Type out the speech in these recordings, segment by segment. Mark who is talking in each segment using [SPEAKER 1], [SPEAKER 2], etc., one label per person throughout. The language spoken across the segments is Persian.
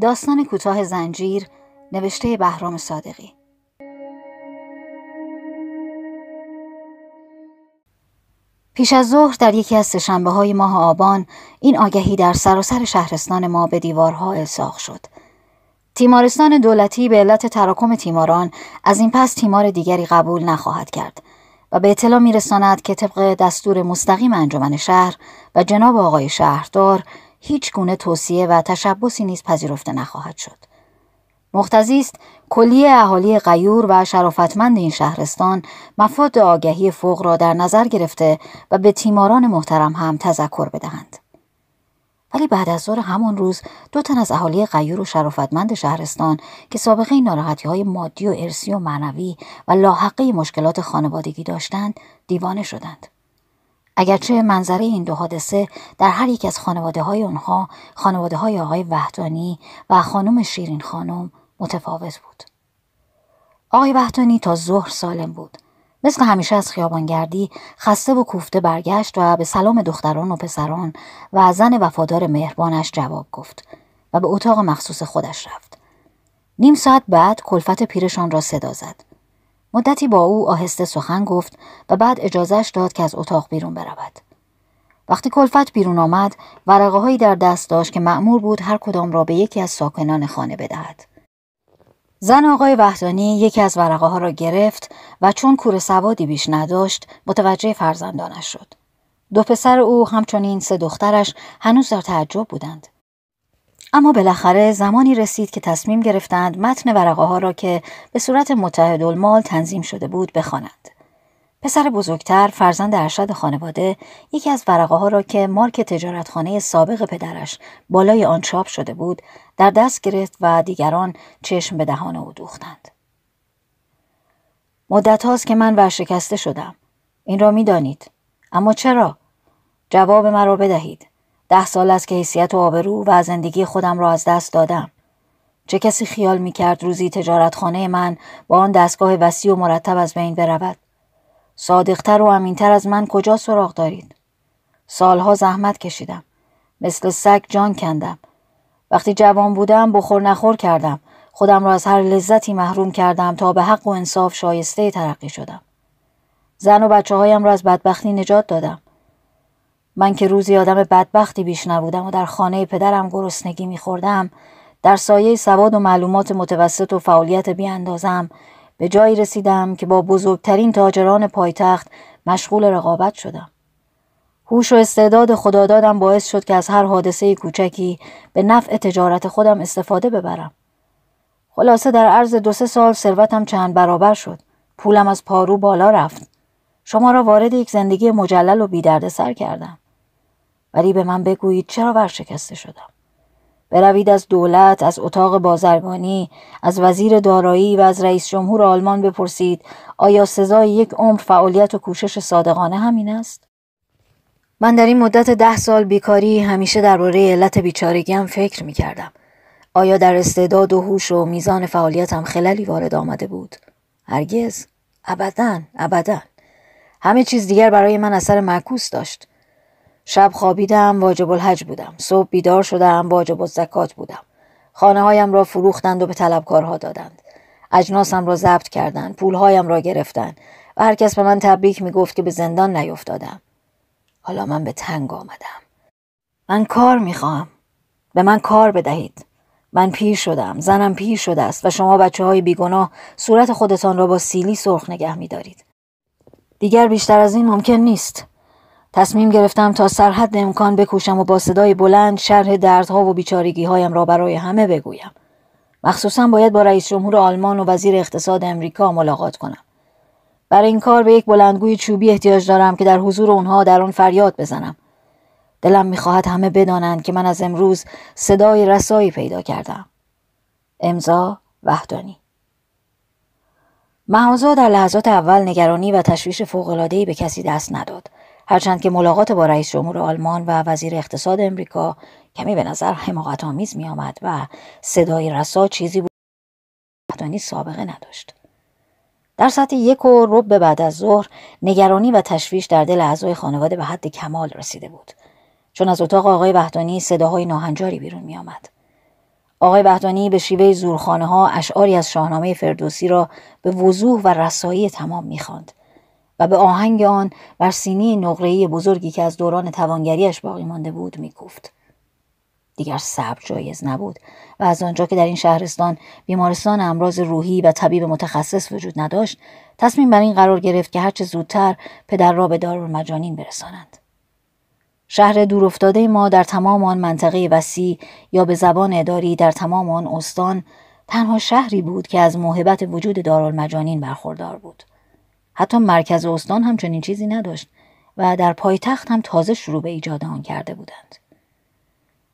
[SPEAKER 1] داستان کوتاه زنجیر نوشته بهرام صادقی پیش از ظهر در یکی از سشنبه های ماه آبان این آگهی در سراسر شهرستان ما به دیوارها الساق شد. تیمارستان دولتی به علت تراکم تیماران از این پس تیمار دیگری قبول نخواهد کرد و به اطلاع میرساند که طبق دستور مستقیم انجمن شهر و جناب آقای شهردار هیچ گونه توصیه و تشبسی نیز پذیرفته نخواهد شد. مختزی است کلیه اهالی غیور و شرافتمند این شهرستان مفاد آگهی فوق را در نظر گرفته و به تیماران محترم هم تذکر بدهند. ولی بعد از ظهر همان روز دو تن از اهالی غیور و شرافتمند شهرستان که سابقه این ناراحتی های مادی و ارسی و معنوی و لاحقه مشکلات خانوادگی داشتند دیوانه شدند. اگرچه منظره این دو حادثه در هر یک از خانواده های اونها خانواده های آقای وحدانی و خانم شیرین خانم متفاوت بود. آقای وحدانی تا ظهر سالم بود. مثل همیشه از خیابانگردی خسته و کوفته برگشت و به سلام دختران و پسران و زن وفادار مهربانش جواب گفت و به اتاق مخصوص خودش رفت. نیم ساعت بعد کلفت پیرشان را صدا زد. مدتی با او آهسته سخن گفت و بعد اجازهش داد که از اتاق بیرون برود. وقتی کلفت بیرون آمد ورقه هایی در دست داشت که معمور بود هر کدام را به یکی از ساکنان خانه بدهد. زن آقای وحدانی یکی از ورقه ها را گرفت و چون کور سوادی بیش نداشت متوجه فرزندانش شد. دو پسر او همچنین سه دخترش هنوز در تعجب بودند. اما بالاخره زمانی رسید که تصمیم گرفتند متن ورقه ها را که به صورت متحد تنظیم شده بود بخوانند. پسر بزرگتر فرزند ارشد خانواده یکی از ورقه ها را که مارک تجارتخانه سابق پدرش بالای آن چاپ شده بود در دست گرفت و دیگران چشم به دهان او دوختند. مدت هاست که من ورشکسته شدم. این را می دانید. اما چرا؟ جواب مرا بدهید. ده سال است که حیثیت و آبرو و زندگی خودم را از دست دادم. چه کسی خیال می کرد روزی خانه من با آن دستگاه وسیع و مرتب از بین برود. صادقتر و امینتر از من کجا سراغ دارید؟ سالها زحمت کشیدم. مثل سگ جان کندم. وقتی جوان بودم بخور نخور کردم. خودم را از هر لذتی محروم کردم تا به حق و انصاف شایسته ترقی شدم. زن و بچه هایم را از بدبختی نجات دادم. من که روزی آدم بدبختی بیش نبودم و در خانه پدرم گرسنگی میخوردم در سایه سواد و معلومات متوسط و فعالیت بیاندازم به جایی رسیدم که با بزرگترین تاجران پایتخت مشغول رقابت شدم. هوش و استعداد خدادادم باعث شد که از هر حادثه کوچکی به نفع تجارت خودم استفاده ببرم. خلاصه در عرض دو سه سال ثروتم چند برابر شد. پولم از پارو بالا رفت. شما را وارد یک زندگی مجلل و بیدردسر کردم. ولی به من بگویید چرا ورشکسته شدم بروید از دولت از اتاق بازرگانی از وزیر دارایی و از رئیس جمهور آلمان بپرسید آیا سزای یک عمر فعالیت و کوشش صادقانه همین است من در این مدت ده سال بیکاری همیشه درباره علت بیچارگیم فکر می کردم. آیا در استعداد و هوش و میزان فعالیتم خللی وارد آمده بود؟ هرگز، ابدا، ابدا. همه چیز دیگر برای من اثر معکوس داشت. شب خوابیدم واجب الحج بودم صبح بیدار شدم واجب الزکات بودم خانه هایم را فروختند و به طلبکارها دادند اجناسم را ضبط کردند پولهایم را گرفتند و هر کس به من تبریک می گفت که به زندان نیفتادم حالا من به تنگ آمدم من کار خواهم. به من کار بدهید من پیر شدم زنم پیر شده است و شما بچه های بیگناه صورت خودتان را با سیلی سرخ نگه میدارید دیگر بیشتر از این ممکن نیست تصمیم گرفتم تا سرحد امکان بکوشم و با صدای بلند شرح دردها و بیچارگی هایم را برای همه بگویم. مخصوصا باید با رئیس جمهور آلمان و وزیر اقتصاد امریکا ملاقات کنم. برای این کار به یک بلندگوی چوبی احتیاج دارم که در حضور اونها در آن فریاد بزنم. دلم میخواهد همه بدانند که من از امروز صدای رسایی پیدا کردم. امضا وحدانی معازا در لحظات اول نگرانی و تشویش فوق‌العاده‌ای به کسی دست نداد. هرچند که ملاقات با رئیس جمهور آلمان و وزیر اقتصاد امریکا کمی به نظر حماقت آمیز می آمد و صدای رسا چیزی بود سابقه نداشت. در ساعت یک و رب بعد از ظهر نگرانی و تشویش در دل اعضای خانواده به حد کمال رسیده بود چون از اتاق آقای بهدانی صداهای ناهنجاری بیرون می آمد. آقای بهدانی به شیوه زورخانه ها اشعاری از شاهنامه فردوسی را به وضوح و رسایی تمام میخواند و به آهنگ آن بر سینی نقره‌ای بزرگی که از دوران توانگریش باقی مانده بود میکوفت دیگر صبر جایز نبود و از آنجا که در این شهرستان بیمارستان امراض روحی و طبیب متخصص وجود نداشت تصمیم بر این قرار گرفت که هرچه زودتر پدر را به دار مجانین برسانند شهر دورافتاده ما در تمام آن منطقه وسیع یا به زبان اداری در تمام آن استان تنها شهری بود که از موهبت وجود دارالمجانین برخوردار بود حتی مرکز استان هم چنین چیزی نداشت و در پایتخت هم تازه شروع به ایجاد آن کرده بودند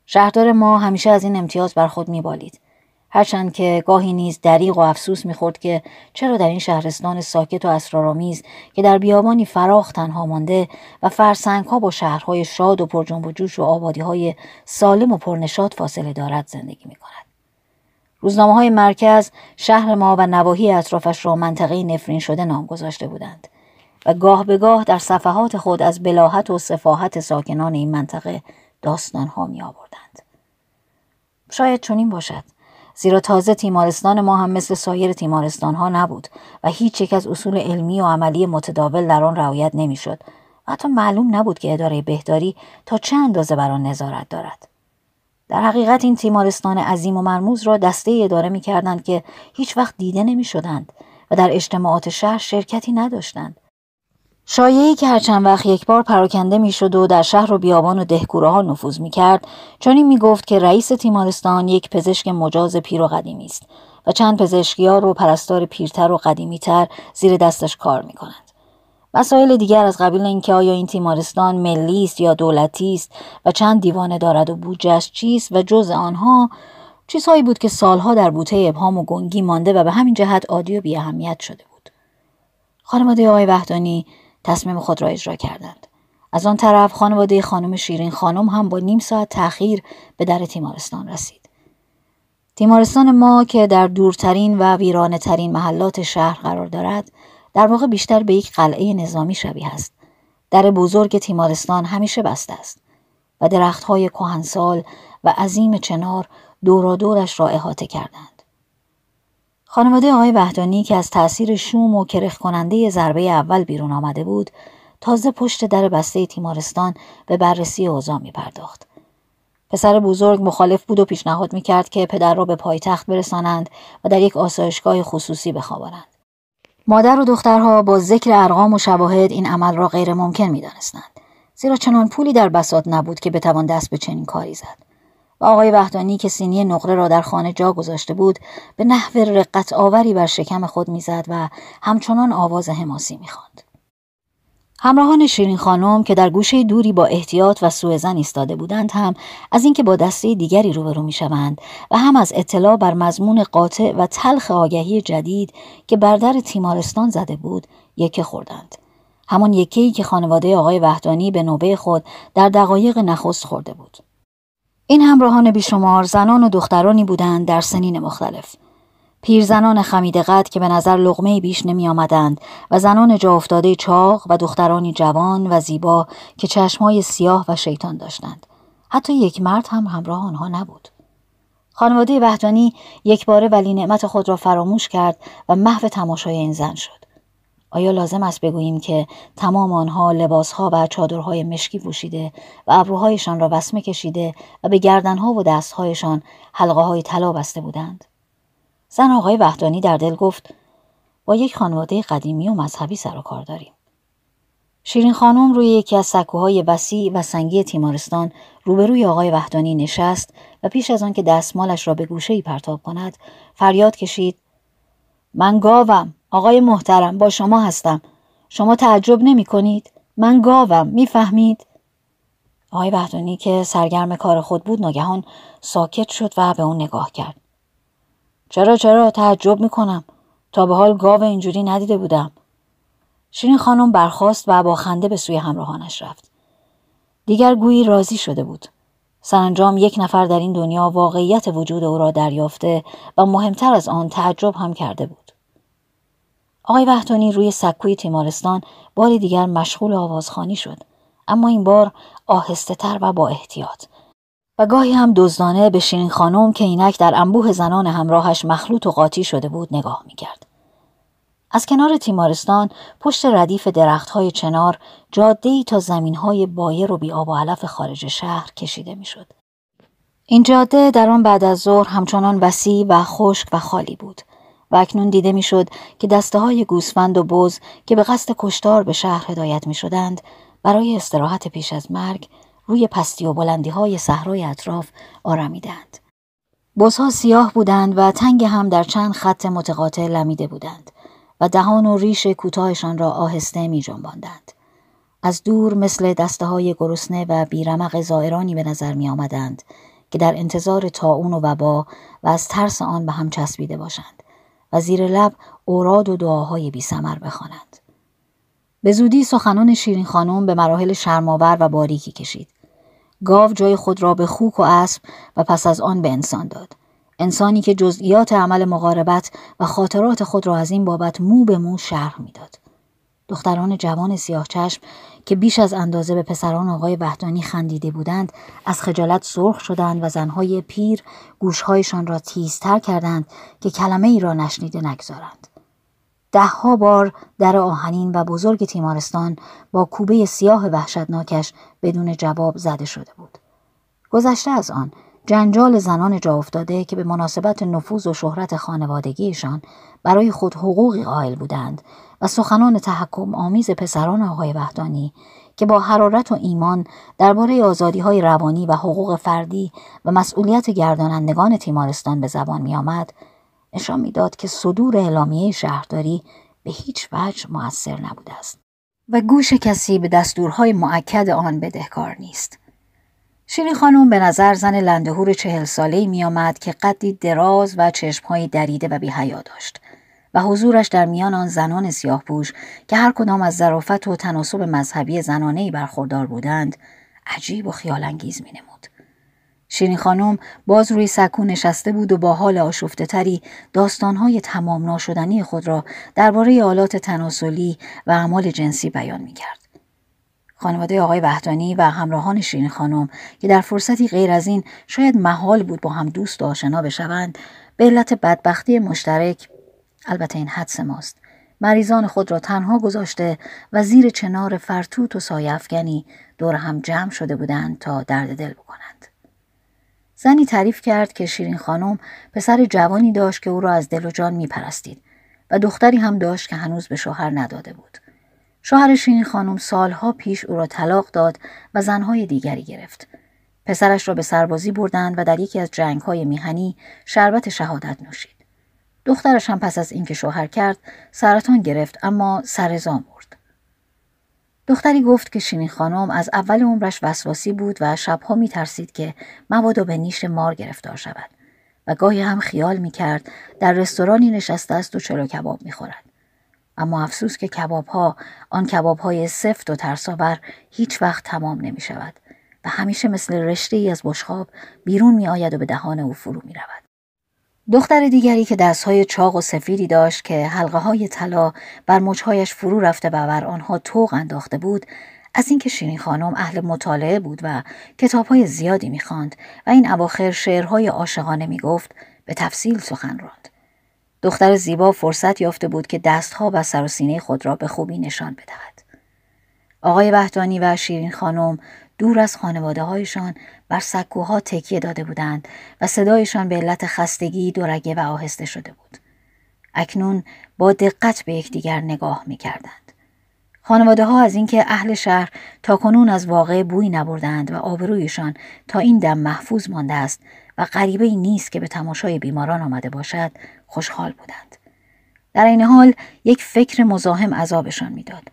[SPEAKER 1] شهردار ما همیشه از این امتیاز بر خود میبالید هرچند که گاهی نیز دریغ و افسوس میخورد که چرا در این شهرستان ساکت و اسرارآمیز که در بیابانی فراخ تنها مانده و فرسنگها با شهرهای شاد و پرجنب و جوش و آبادیهای سالم و پرنشاد فاصله دارد زندگی میکند روزنامه های مرکز شهر ما و نواحی اطرافش را منطقه نفرین شده نام گذاشته بودند و گاه به گاه در صفحات خود از بلاحت و صفاحت ساکنان این منطقه داستان ها می شاید چنین باشد زیرا تازه تیمارستان ما هم مثل سایر تیمارستان ها نبود و هیچ یک از اصول علمی و عملی متداول در آن رعایت نمیشد و حتی معلوم نبود که اداره بهداری تا چه اندازه بر آن نظارت دارد در حقیقت این تیمارستان عظیم و مرموز را دسته اداره می کردند که هیچ وقت دیده نمی و در اجتماعات شهر شرکتی نداشتند. شایعی که هر چند وقت یک بار پراکنده میشد و در شهر و بیابان و دهکوره ها نفوذ می کرد چنین می گفت که رئیس تیمارستان یک پزشک مجاز پیر و قدیمی است و چند پزشکیار و پرستار پیرتر و تر زیر دستش کار می کنند. مسائل دیگر از قبیل اینکه آیا این تیمارستان ملی است یا دولتی است و چند دیوانه دارد و بودجهاش چیست و جز آنها چیزهایی بود که سالها در بوته ابهام و گنگی مانده و به همین جهت عادی و بیاهمیت شده بود خانواده آقای وحدانی تصمیم خود را اجرا کردند از آن طرف خانواده خانم شیرین خانم هم با نیم ساعت تأخیر به در تیمارستان رسید تیمارستان ما که در دورترین و ویرانه ترین محلات شهر قرار دارد در واقع بیشتر به یک قلعه نظامی شبیه است در بزرگ تیمارستان همیشه بسته است و درختهای کهنسال و عظیم چنار دورادورش را احاطه کردند خانواده آقای وحدانی که از تأثیر شوم و کرخ کننده ضربه اول بیرون آمده بود تازه پشت در بسته تیمارستان به بررسی اوضاع می پرداخت. پسر بزرگ مخالف بود و پیشنهاد می کرد که پدر را به پایتخت برسانند و در یک آسایشگاه خصوصی بخوابانند. مادر و دخترها با ذکر ارقام و شواهد این عمل را غیر ممکن می دانستند. زیرا چنان پولی در بساط نبود که بتوان دست به چنین کاری زد. و آقای وحدانی که سینی نقره را در خانه جا گذاشته بود به نحو رقت آوری بر شکم خود میزد و همچنان آواز حماسی میخواند. همراهان شیرین خانم که در گوشه دوری با احتیاط و زن ایستاده بودند هم از اینکه با دسته دیگری روبرو شوند و هم از اطلاع بر مضمون قاطع و تلخ آگهی جدید که بر در تیمارستان زده بود یکی خوردند همان یکی که خانواده آقای وحدانی به نوبه خود در دقایق نخست خورده بود این همراهان بیشمار زنان و دخترانی بودند در سنین مختلف پیرزنان خمیده قد که به نظر لغمه بیش نمی آمدند و زنان جا افتاده چاق و دخترانی جوان و زیبا که چشمای سیاه و شیطان داشتند. حتی یک مرد هم همراه آنها نبود. خانواده وحدانی یک باره ولی نعمت خود را فراموش کرد و محو تماشای این زن شد. آیا لازم است بگوییم که تمام آنها لباسها و چادرهای مشکی پوشیده و ابروهایشان را وسمه کشیده و به گردنها و دستهایشان حلقه های طلا بسته بودند؟ زن آقای وحدانی در دل گفت با یک خانواده قدیمی و مذهبی سر و کار داریم. شیرین خانم روی یکی از سکوهای وسیع و سنگی تیمارستان روبروی آقای وحدانی نشست و پیش از آنکه دستمالش را به گوشه ای پرتاب کند فریاد کشید من گاوم آقای محترم با شما هستم شما تعجب نمی کنید من گاوم میفهمید آقای وحدانی که سرگرم کار خود بود ناگهان ساکت شد و به اون نگاه کرد چرا چرا تعجب میکنم تا به حال گاو اینجوری ندیده بودم شیرین خانم برخاست و با خنده به سوی همراهانش رفت دیگر گویی راضی شده بود سرانجام یک نفر در این دنیا واقعیت وجود او را دریافته و مهمتر از آن تعجب هم کرده بود آقای وحتانی روی سکوی تیمارستان باری دیگر مشغول آوازخانی شد اما این بار آهسته تر و با احتیاط و گاهی هم دزدانه به شیرین خانم که اینک در انبوه زنان همراهش مخلوط و قاطی شده بود نگاه میکرد. از کنار تیمارستان پشت ردیف درختهای چنار جاده ای تا زمینهای بایر و بیاب و علف خارج شهر کشیده میشد. این جاده در آن بعد از ظهر همچنان وسیع و خشک و خالی بود و اکنون دیده میشد که دسته های گوسفند و بز که به قصد کشتار به شهر هدایت می شدند برای استراحت پیش از مرگ روی پستی و بلندی های صحرای اطراف آرمیدند. بزها سیاه بودند و تنگ هم در چند خط متقاطع لمیده بودند و دهان و ریش کوتاهشان را آهسته می جنباندند. از دور مثل دسته های گرسنه و بیرمق زائرانی به نظر می آمدند که در انتظار تاون و وبا و از ترس آن به هم چسبیده باشند و زیر لب اوراد و دعاهای بی سمر بخوانند. به زودی سخنان شیرین خانم به مراحل شرماور و باریکی کشید گاو جای خود را به خوک و اسب و پس از آن به انسان داد انسانی که جزئیات عمل مقاربت و خاطرات خود را از این بابت مو به مو شرح میداد دختران جوان سیاه چشم که بیش از اندازه به پسران آقای وحدانی خندیده بودند از خجالت سرخ شدند و زنهای پیر گوشهایشان را تیزتر کردند که کلمه ای را نشنیده نگذارند دهها بار در آهنین و بزرگ تیمارستان با کوبه سیاه وحشتناکش بدون جواب زده شده بود. گذشته از آن جنجال زنان جا افتاده که به مناسبت نفوذ و شهرت خانوادگیشان برای خود حقوقی قائل بودند و سخنان تحکم آمیز پسران آقای وحدانی که با حرارت و ایمان درباره آزادی های روانی و حقوق فردی و مسئولیت گردانندگان تیمارستان به زبان می آمد، نشان میداد که صدور اعلامیه شهرداری به هیچ وجه موثر نبوده است و گوش کسی به دستورهای معکد آن بدهکار نیست شیری خانم به نظر زن لندهور چهل می میآمد که قدی دراز و چشمهای دریده و بیحیا داشت و حضورش در میان آن زنان سیاهپوش که هر کدام از ظرافت و تناسب مذهبی زنانه برخوردار بودند عجیب و خیالانگیز نمود. شیرین خانم باز روی سکو نشسته بود و با حال آشفته تری داستانهای تمام ناشدنی خود را درباره آلات تناسلی و اعمال جنسی بیان می کرد. خانواده آقای وحدانی و همراهان شیرین خانم که در فرصتی غیر از این شاید محال بود با هم دوست و آشنا بشوند به علت بدبختی مشترک البته این حدس ماست مریضان خود را تنها گذاشته و زیر چنار فرتوت و سای افکنی دور هم جمع شده بودند تا درد دل بکنند زنی تعریف کرد که شیرین خانم پسر جوانی داشت که او را از دل و جان میپرستید و دختری هم داشت که هنوز به شوهر نداده بود شوهر شیرین خانم سالها پیش او را طلاق داد و زنهای دیگری گرفت پسرش را به سربازی بردند و در یکی از جنگهای میهنی شربت شهادت نوشید دخترش هم پس از اینکه شوهر کرد سرطان گرفت اما سرزام بود دختری گفت که شینی خانم از اول عمرش وسواسی بود و شبها می ترسید که مبادا به نیش مار گرفتار شود و گاهی هم خیال می کرد در رستورانی نشسته است و چلو کباب می خورد. اما افسوس که کباب ها آن کباب های سفت و ترساور هیچ وقت تمام نمی شود و همیشه مثل رشته ای از بشخاب بیرون می آید و به دهان او فرو می رود. دختر دیگری که دستهای چاق و سفیدی داشت که حلقه های طلا بر مچهایش فرو رفته و بر آنها توغ انداخته بود از اینکه شیرین خانم اهل مطالعه بود و های زیادی میخواند و این اواخر شعرهای عاشقانه میگفت به تفصیل سخن راند دختر زیبا فرصت یافته بود که دستها و سر و سینه خود را به خوبی نشان بدهد آقای وحدانی و شیرین خانم دور از خانواده هایشان بر سکوها تکیه داده بودند و صدایشان به علت خستگی دورگه و آهسته شده بود. اکنون با دقت به یکدیگر نگاه می کردند. خانواده ها از اینکه اهل شهر تا کنون از واقع بوی نبردند و آبرویشان تا این دم محفوظ مانده است و غریبه ای نیست که به تماشای بیماران آمده باشد خوشحال بودند. در این حال یک فکر مزاحم عذابشان میداد.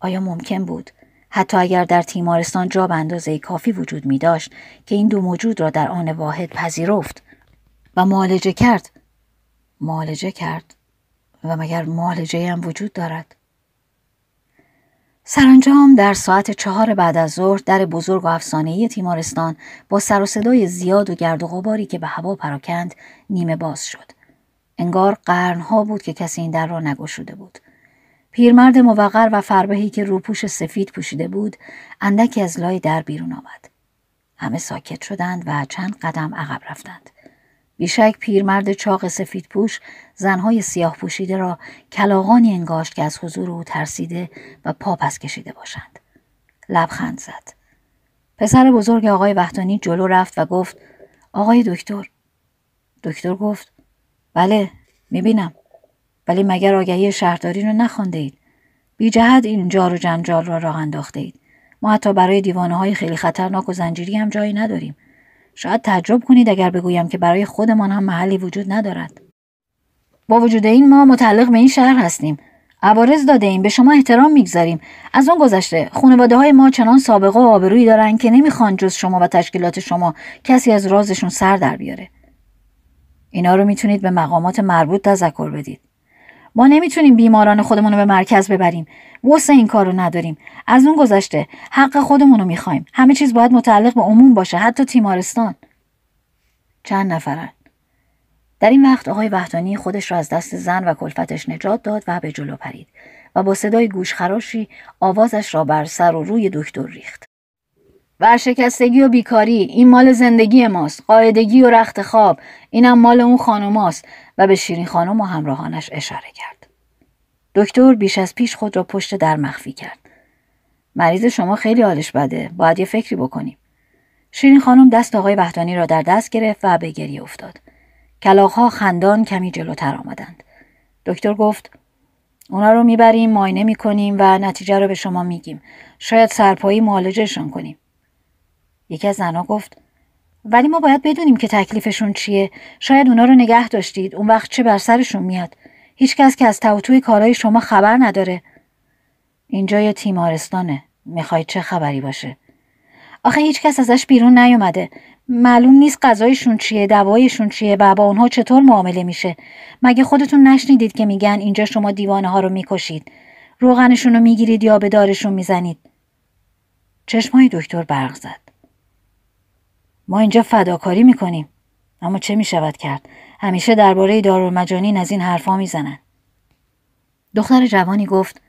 [SPEAKER 1] آیا ممکن بود حتی اگر در تیمارستان جا به اندازه کافی وجود می داشت که این دو موجود را در آن واحد پذیرفت و معالجه کرد معالجه کرد و مگر معالجه هم وجود دارد سرانجام در ساعت چهار بعد از ظهر در بزرگ و افسانهای تیمارستان با سر و صدای زیاد و گرد و غباری که به هوا پراکند نیمه باز شد انگار قرنها بود که کسی این در را نگشوده بود پیرمرد موقر و فربهی که روپوش سفید پوشیده بود اندکی از لای در بیرون آمد همه ساکت شدند و چند قدم عقب رفتند بیشک پیرمرد چاق سفید پوش زنهای سیاه پوشیده را کلاغانی انگاشت که از حضور او ترسیده و پا پس کشیده باشند لبخند زد پسر بزرگ آقای وحتانی جلو رفت و گفت آقای دکتر دکتر گفت بله میبینم ولی مگر آگهی شهرداری رو نخونده اید بی جهت این جار و جنجال را راه انداخته اید ما حتی برای دیوانه های خیلی خطرناک و زنجیری هم جایی نداریم شاید تعجب کنید اگر بگویم که برای خودمان هم محلی وجود ندارد با وجود این ما متعلق به این شهر هستیم عوارض داده ایم به شما احترام میگذاریم از اون گذشته خانواده های ما چنان سابقه و آبرویی دارند که نمیخوان جز شما و تشکیلات شما کسی از رازشون سر در بیاره اینا رو میتونید به مقامات مربوط تذکر بدید ما نمیتونیم بیماران خودمون رو به مرکز ببریم وس این کار رو نداریم از اون گذشته حق خودمون رو میخوایم همه چیز باید متعلق به عموم باشه حتی تیمارستان چند نفرن در این وقت آقای وحدانی خودش را از دست زن و کلفتش نجات داد و به جلو پرید و با صدای گوشخراشی آوازش را بر سر و روی دکتر ریخت ورشکستگی و بیکاری این مال زندگی ماست قاعدگی و رخت خواب اینم مال اون خانوماست و به شیرین خانم و همراهانش اشاره کرد دکتر بیش از پیش خود را پشت در مخفی کرد مریض شما خیلی حالش بده باید یه فکری بکنیم شیرین خانم دست آقای بهتانی را در دست گرفت و به گریه افتاد کلاغها خندان کمی جلوتر آمدند دکتر گفت اونا رو میبریم ماینه میکنیم و نتیجه رو به شما میگیم شاید سرپایی معالجهشان کنیم یکی از زنا گفت ولی ما باید بدونیم که تکلیفشون چیه شاید اونا رو نگه داشتید اون وقت چه بر سرشون میاد هیچکس که از توتوی کارهای شما خبر نداره اینجا یه تیمارستانه میخوای چه خبری باشه آخه هیچکس ازش بیرون نیومده معلوم نیست غذایشون چیه دوایشون چیه و با اونها چطور معامله میشه مگه خودتون نشنیدید که میگن اینجا شما دیوانه ها رو میکشید روغنشون رو میگیرید یا به دارشون میزنید چشمای دکتر برق زد ما اینجا فداکاری میکنیم اما چه میشود کرد همیشه درباره دارالمجانین از این حرفها میزنند دختر جوانی گفت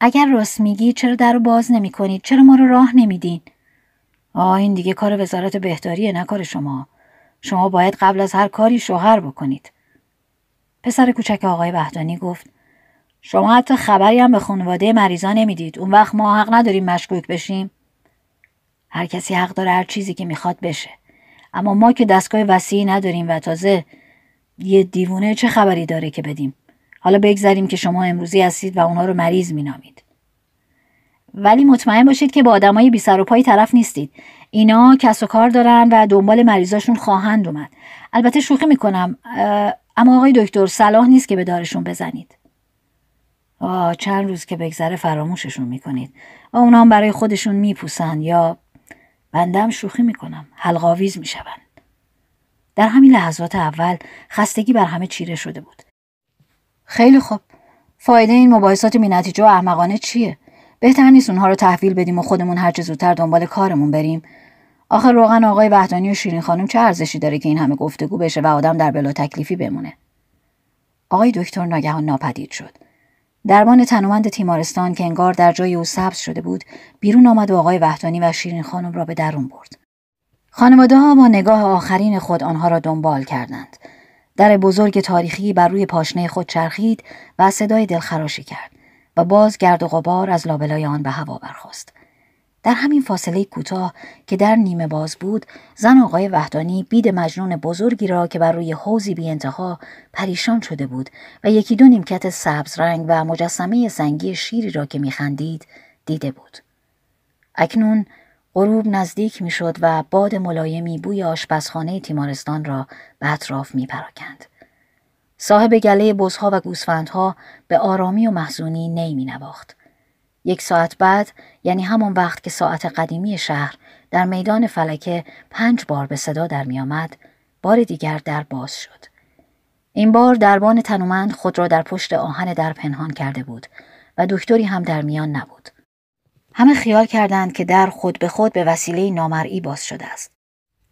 [SPEAKER 1] اگر راست میگی چرا در رو باز نمیکنید چرا ما رو راه نمیدین آه این دیگه کار وزارت بهداریه نه کار شما شما باید قبل از هر کاری شوهر بکنید پسر کوچک آقای وحدانی گفت شما حتی خبری هم به خانواده مریضا نمیدید اون وقت ما حق نداریم مشکوک بشیم هر کسی حق داره هر چیزی که میخواد بشه اما ما که دستگاه وسیعی نداریم و تازه یه دیوونه چه خبری داره که بدیم حالا بگذریم که شما امروزی هستید و اونها رو مریض مینامید ولی مطمئن باشید که با آدمای بی سر و پای طرف نیستید اینا کس و کار دارن و دنبال مریضاشون خواهند اومد البته شوخی میکنم اما آقای دکتر صلاح نیست که به دارشون بزنید آه چند روز که بگذره فراموششون میکنید و اونا هم برای خودشون میپوسن یا بنده شوخی میکنم حلقاویز میشوند در همین لحظات اول خستگی بر همه چیره شده بود خیلی خوب فایده این مباحثات بینتیجه و احمقانه چیه بهتر نیست اونها رو تحویل بدیم و خودمون هرچه زودتر دنبال کارمون بریم آخر روغن آقای وحدانی و شیرین خانم چه ارزشی داره که این همه گفتگو بشه و آدم در بلا تکلیفی بمونه آقای دکتر ناگهان ناپدید شد درمان تنومند تیمارستان که انگار در جای او سبز شده بود بیرون آمد و آقای وحدانی و شیرین خانم را به درون برد خانواده ها با نگاه آخرین خود آنها را دنبال کردند در بزرگ تاریخی بر روی پاشنه خود چرخید و صدای دلخراشی کرد و باز گرد و غبار از لابلای آن به هوا برخاست در همین فاصله کوتاه که در نیمه باز بود زن آقای وحدانی بید مجنون بزرگی را که بر روی حوزی بی انتها پریشان شده بود و یکی دو نیمکت سبز رنگ و مجسمه سنگی شیری را که میخندید دیده بود اکنون غروب نزدیک میشد و باد ملایمی بوی آشپزخانه تیمارستان را به اطراف میپراکند صاحب گله بزها و گوسفندها به آرامی و محزونی نی می یک ساعت بعد یعنی همان وقت که ساعت قدیمی شهر در میدان فلکه پنج بار به صدا در میآمد بار دیگر در باز شد این بار دربان تنومند خود را در پشت آهن در پنهان کرده بود و دکتری هم در میان نبود همه خیال کردند که در خود به خود به وسیله نامرئی باز شده است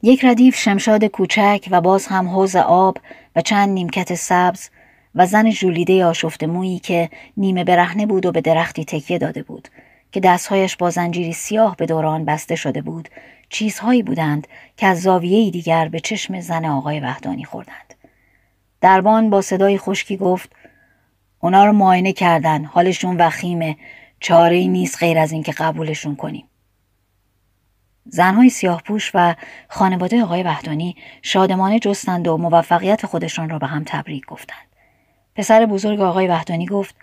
[SPEAKER 1] یک ردیف شمشاد کوچک و باز هم حوز آب و چند نیمکت سبز و زن ژولیده آشفت مویی که نیمه برهنه بود و به درختی تکیه داده بود که دستهایش با زنجیری سیاه به دوران بسته شده بود چیزهایی بودند که از زاویه دیگر به چشم زن آقای وحدانی خوردند دربان با صدای خشکی گفت اونا رو معاینه کردن حالشون وخیمه چاره ای نیست غیر از اینکه قبولشون کنیم زنهای سیاهپوش و خانواده آقای وحدانی شادمانه جستند و موفقیت خودشان را به هم تبریک گفتند پسر بزرگ آقای وحدانی گفت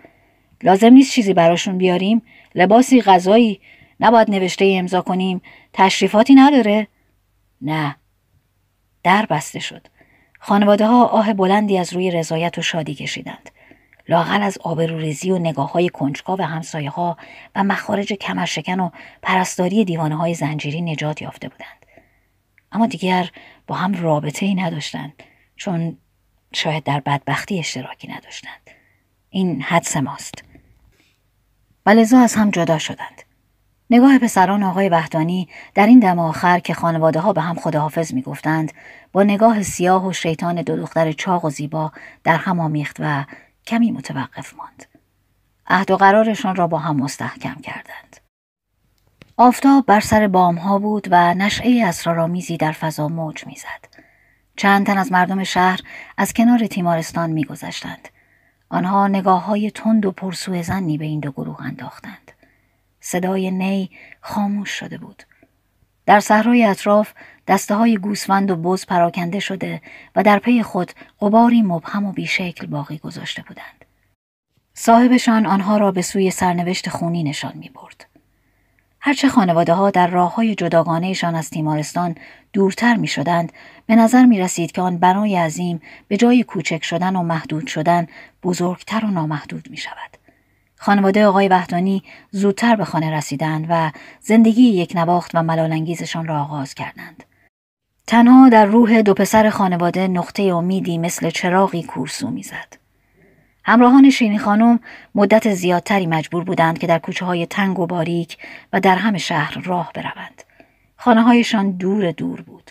[SPEAKER 1] لازم نیست چیزی براشون بیاریم لباسی غذایی نباید نوشته امضا کنیم تشریفاتی نداره نه در بسته شد خانواده ها آه بلندی از روی رضایت و شادی کشیدند لاغل از آبروریزی و نگاه های و همسایه ها و مخارج کمرشکن و پرستاری دیوانه های زنجیری نجات یافته بودند. اما دیگر با هم رابطه ای نداشتند چون شاید در بدبختی اشتراکی نداشتند این حدس ماست و از هم جدا شدند نگاه پسران آقای وحدانی در این دم آخر که خانواده ها به هم خداحافظ می گفتند با نگاه سیاه و شیطان دو دختر چاق و زیبا در هم آمیخت و کمی متوقف ماند. عهد و قرارشان را با هم مستحکم کردند. آفتاب بر سر بام ها بود و نشعه اسرارآمیزی در فضا موج میزد. چند تن از مردم شهر از کنار تیمارستان میگذشتند. آنها نگاه های تند و پرسوه زنی به این دو گروه انداختند. صدای نی خاموش شده بود. در صحرای اطراف دسته های گوسفند و بز پراکنده شده و در پی خود قباری مبهم و بیشکل باقی گذاشته بودند. صاحبشان آنها را به سوی سرنوشت خونی نشان می برد. هرچه خانواده ها در راه های جداگانهشان از تیمارستان دورتر می شدند، به نظر می رسید که آن بنای عظیم به جای کوچک شدن و محدود شدن بزرگتر و نامحدود می شود. خانواده آقای وحدانی زودتر به خانه رسیدند و زندگی یک نواخت و ملالانگیزشان را آغاز کردند. تنها در روح دو پسر خانواده نقطه امیدی مثل چراغی کورسو میزد. همراهان شینی خانم مدت زیادتری مجبور بودند که در کوچه های تنگ و باریک و در همه شهر راه بروند. خانه هایشان دور دور بود.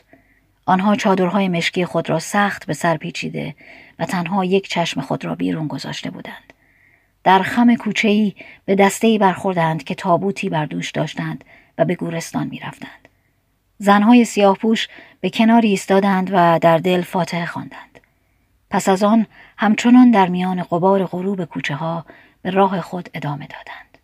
[SPEAKER 1] آنها چادرهای مشکی خود را سخت به سر پیچیده و تنها یک چشم خود را بیرون گذاشته بودند. در خم کوچه‌ای به دسته‌ای برخوردند که تابوتی بر دوش داشتند و به گورستان میرفتند. زنهای سیاهپوش به کناری ایستادند و در دل فاتحه خواندند. پس از آن همچنان در میان قبار غروب کوچه ها به راه خود ادامه دادند.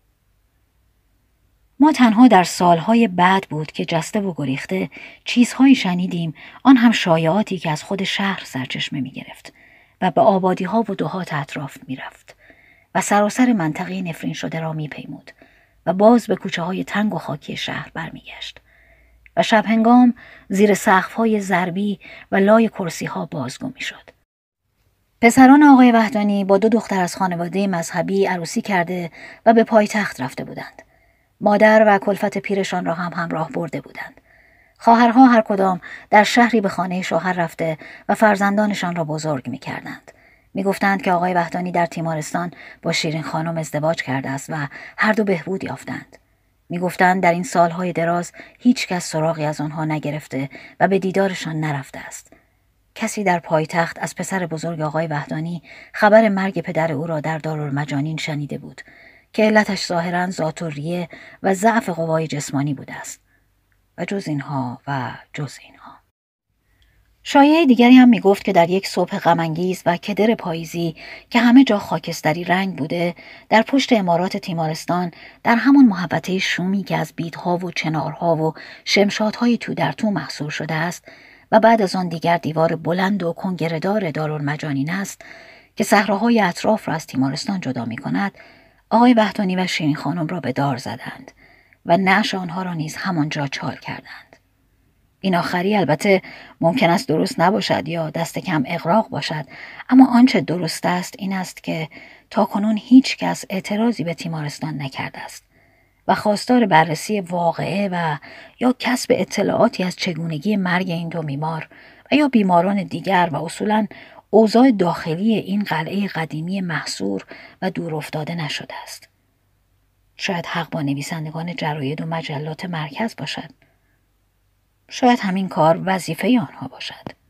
[SPEAKER 1] ما تنها در سالهای بعد بود که جسته و گریخته چیزهایی شنیدیم آن هم شایعاتی که از خود شهر سرچشمه می گرفت و به آبادی ها و دوها اطراف می رفت و سراسر منطقه نفرین شده را می پیمود و باز به کوچه های تنگ و خاکی شهر برمیگشت و شب هنگام زیر سخف های زربی و لای کرسی ها بازگو می شد. پسران آقای وحدانی با دو دختر از خانواده مذهبی عروسی کرده و به پایتخت رفته بودند. مادر و کلفت پیرشان را هم همراه برده بودند. خواهرها هر کدام در شهری به خانه شوهر رفته و فرزندانشان را بزرگ می کردند. می گفتند که آقای وحدانی در تیمارستان با شیرین خانم ازدواج کرده است و هر دو بهبود یافتند. می گفتند در این سالهای دراز هیچ کس سراغی از آنها نگرفته و به دیدارشان نرفته است. کسی در پایتخت از پسر بزرگ آقای وحدانی خبر مرگ پدر او را در دارالمجانین شنیده بود که علتش ظاهرا ذات و و ضعف قوای جسمانی بوده است و جز اینها و جز اینها شایعه دیگری هم می گفت که در یک صبح غمانگیز و کدر پاییزی که همه جا خاکستری رنگ بوده در پشت امارات تیمارستان در همان محوطه شومی که از بیدها و چنارها و شمشادهای تو در تو محصور شده است و بعد از آن دیگر دیوار بلند و کنگرهدار دارالمجانین است که صحراهای اطراف را از تیمارستان جدا می کند آقای بهتانی و شیرین خانم را به دار زدند و نعش آنها را نیز همانجا چال کردند این آخری البته ممکن است درست نباشد یا دست کم اغراق باشد اما آنچه درست است این است که تاکنون هیچ کس اعتراضی به تیمارستان نکرده است و خواستار بررسی واقعه و یا کسب اطلاعاتی از چگونگی مرگ این دو بیمار و یا بیماران دیگر و اصولا اوضاع داخلی این قلعه قدیمی محصور و دور افتاده نشده است. شاید حق با نویسندگان جراید و مجلات مرکز باشد. شاید همین کار وظیفه آنها باشد.